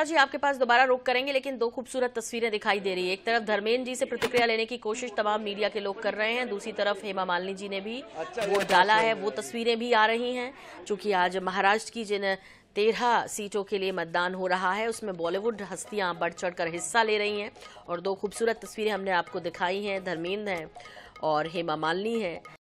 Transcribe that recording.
आस्था जी आपके पास दोबारा रोक करेंगे लेकिन दो खूबसूरत तस्वीरें दिखाई दे रही है एक तरफ धर्मेंद्र जी से प्रतिक्रिया लेने की कोशिश तमाम मीडिया के लोग कर रहे हैं दूसरी तरफ हेमा मालिनी जी ने भी अच्छा, वोट तो डाला अच्छा। है वो तस्वीरें भी आ रही हैं चूंकि आज महाराष्ट्र की जिन तेरह सीटों के लिए मतदान हो रहा है उसमें बॉलीवुड हस्तियां बढ़ चढ़कर हिस्सा ले रही हैं और दो खूबसूरत तस्वीरें हमने आपको दिखाई हैं धर्मेंद्र हैं और हेमा मालिनी है